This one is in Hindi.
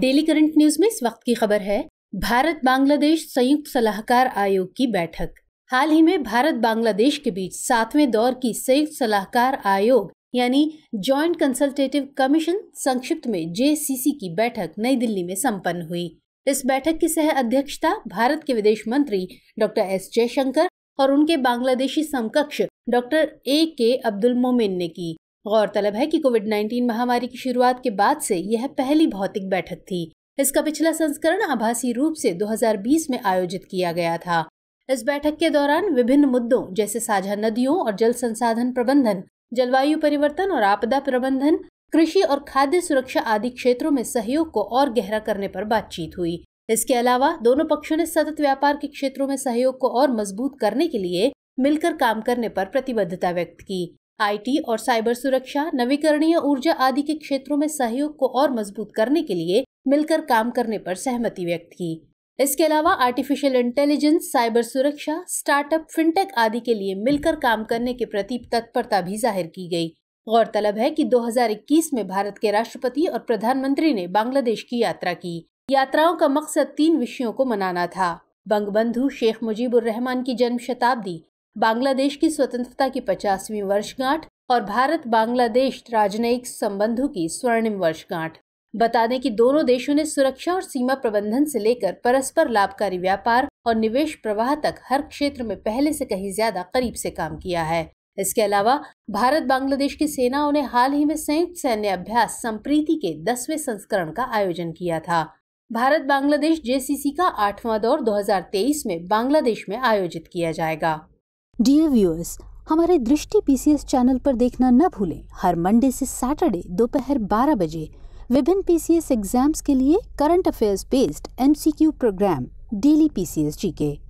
डेली करंट न्यूज में इस वक्त की खबर है भारत बांग्लादेश संयुक्त सलाहकार आयोग की बैठक हाल ही में भारत बांग्लादेश के बीच सातवें दौर की संयुक्त सलाहकार आयोग यानी जॉइंट कंसल्टेटिव कमीशन संक्षिप्त में जे की बैठक नई दिल्ली में संपन्न हुई इस बैठक की सह अध्यक्षता भारत के विदेश मंत्री डॉक्टर एस जयशंकर और उनके बांग्लादेशी समकक्ष डॉक्टर ए के अब्दुल मोमिन ने की गौरतलब है कि कोविड 19 महामारी की शुरुआत के बाद से यह पहली भौतिक बैठक थी इसका पिछला संस्करण आभासी रूप से 2020 में आयोजित किया गया था इस बैठक के दौरान विभिन्न मुद्दों जैसे साझा नदियों और जल संसाधन प्रबंधन जलवायु परिवर्तन और आपदा प्रबंधन कृषि और खाद्य सुरक्षा आदि क्षेत्रों में सहयोग को और गहरा करने पर बातचीत हुई इसके अलावा दोनों पक्षों ने सतत व्यापार के क्षेत्रों में सहयोग को और मजबूत करने के लिए मिलकर काम करने पर प्रतिबद्धता व्यक्त की आईटी और साइबर सुरक्षा नवीकरणीय ऊर्जा आदि के क्षेत्रों में सहयोग को और मजबूत करने के लिए मिलकर काम करने पर सहमति व्यक्त की इसके अलावा आर्टिफिशियल इंटेलिजेंस साइबर सुरक्षा स्टार्टअप फिनटेक आदि के लिए मिलकर काम करने के प्रति तत्परता भी जाहिर की गई गौरतलब है कि 2021 में भारत के राष्ट्रपति और प्रधानमंत्री ने बांग्लादेश की यात्रा की यात्राओं का मकसद तीन विषयों को मनाना था बंगबंधु शेख मुजीबुर रहमान की जन्म शताब्दी बांग्लादेश की स्वतंत्रता की पचासवीं वर्षगांठ और भारत बांग्लादेश राजनयिक संबंधों की स्वर्णिम वर्षगांठ बता दें कि दोनों देशों ने सुरक्षा और सीमा प्रबंधन से लेकर परस्पर लाभकारी व्यापार और निवेश प्रवाह तक हर क्षेत्र में पहले से कहीं ज्यादा करीब से काम किया है इसके अलावा भारत बांग्लादेश की सेनाओं ने हाल ही में संयुक्त सैन्य अभ्यास संप्रीति के दसवें संस्करण का आयोजन किया था भारत बांग्लादेश जेसीसी का आठवां दौर 2023 में बांग्लादेश में आयोजित किया जाएगा डियर व्यूअर्स हमारे दृष्टि पीसीएस चैनल पर देखना न भूलें हर मंडे से सैटरडे दोपहर 12 बजे विभिन्न पीसीएस एग्जाम्स के लिए current affairs based MCQ program daily PCS GK